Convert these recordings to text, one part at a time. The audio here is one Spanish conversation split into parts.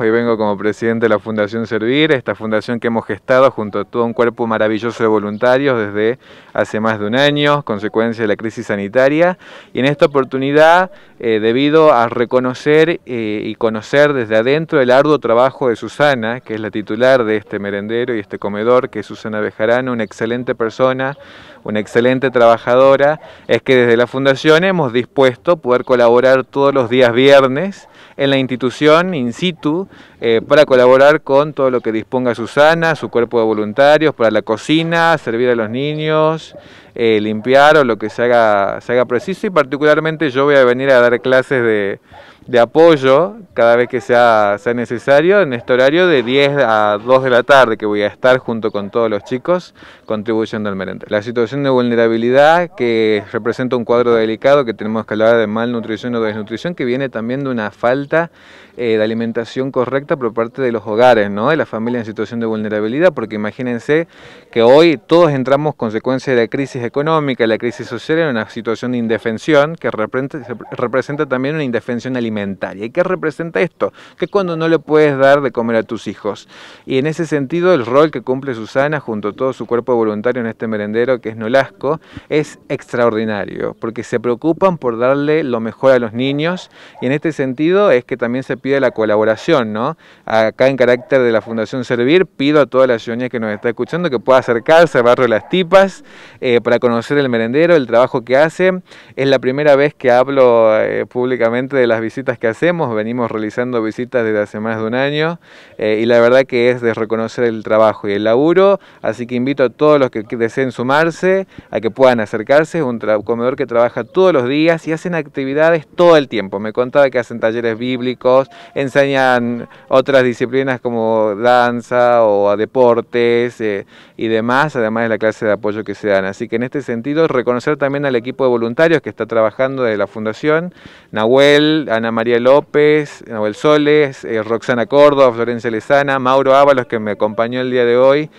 Hoy vengo como presidente de la Fundación Servir, esta fundación que hemos gestado junto a todo un cuerpo maravilloso de voluntarios desde hace más de un año, consecuencia de la crisis sanitaria. Y en esta oportunidad, eh, debido a reconocer eh, y conocer desde adentro el arduo trabajo de Susana, que es la titular de este merendero y este comedor, que es Susana Bejarano, una excelente persona, una excelente trabajadora, es que desde la fundación hemos dispuesto poder colaborar todos los días viernes en la institución in situ eh, para colaborar con todo lo que disponga Susana, su cuerpo de voluntarios, para la cocina, servir a los niños, eh, limpiar o lo que se haga, se haga preciso y particularmente yo voy a venir a dar clases de de apoyo cada vez que sea, sea necesario en este horario de 10 a 2 de la tarde que voy a estar junto con todos los chicos contribuyendo al merendero. La situación de vulnerabilidad que representa un cuadro delicado que tenemos que hablar de malnutrición o desnutrición que viene también de una falta eh, de alimentación correcta por parte de los hogares, ¿no? de la familia en situación de vulnerabilidad, porque imagínense que hoy todos entramos consecuencia de la crisis económica, la crisis social en una situación de indefensión que representa también una indefensión alimentaria ¿Y qué representa esto? Que cuando no le puedes dar de comer a tus hijos. Y en ese sentido, el rol que cumple Susana junto a todo su cuerpo voluntario en este merendero, que es Nolasco, es extraordinario, porque se preocupan por darle lo mejor a los niños. Y en este sentido es que también se pide la colaboración, ¿no? Acá en carácter de la Fundación Servir, pido a toda la ciudadanía que nos está escuchando que pueda acercarse al Las Tipas eh, para conocer el merendero, el trabajo que hace. Es la primera vez que hablo eh, públicamente de las visitas que hacemos, venimos realizando visitas desde hace más de un año eh, y la verdad que es de reconocer el trabajo y el laburo, así que invito a todos los que deseen sumarse a que puedan acercarse, es un comedor que trabaja todos los días y hacen actividades todo el tiempo. Me contaba que hacen talleres bíblicos, enseñan otras disciplinas como danza o deportes eh, y demás, además de la clase de apoyo que se dan. Así que en este sentido reconocer también al equipo de voluntarios que está trabajando de la Fundación, Nahuel, Ana María López, Noel Soles, eh, Roxana Córdoba, Florencia Lezana, Mauro Ábalos, que me acompañó el día de hoy,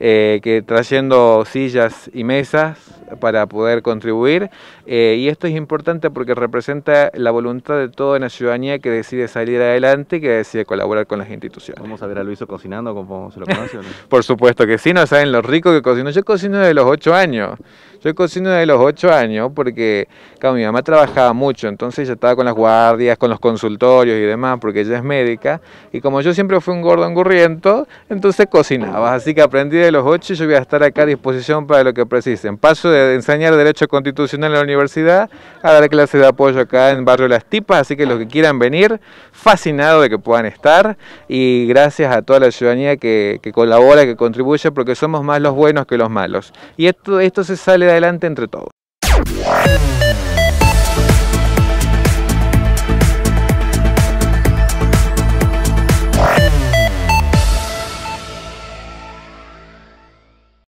eh, que trayendo sillas y mesas para poder contribuir. Eh, y esto es importante porque representa la voluntad de toda la ciudadanía que decide salir adelante, y que decide colaborar con las instituciones. Vamos a ver a Luiso cocinando como se lo conoce. Por supuesto que sí, no saben lo rico que cocino. Yo cocino desde los ocho años. Yo cocino desde los 8 años porque mi mamá trabajaba mucho, entonces ella estaba con las guardias, con los consultorios y demás, porque ella es médica. Y como yo siempre fui un gordo engurriento, entonces cocinaba. Así que aprendí de los 8 y yo voy a estar acá a disposición para lo que precisen. Paso de enseñar Derecho Constitucional en la universidad a dar clases de apoyo acá en Barrio Las Tipas, así que los que quieran venir, fascinado de que puedan estar. Y gracias a toda la ciudadanía que, que colabora, que contribuye, porque somos más los buenos que los malos. Y esto, esto se sale adelante entre todos.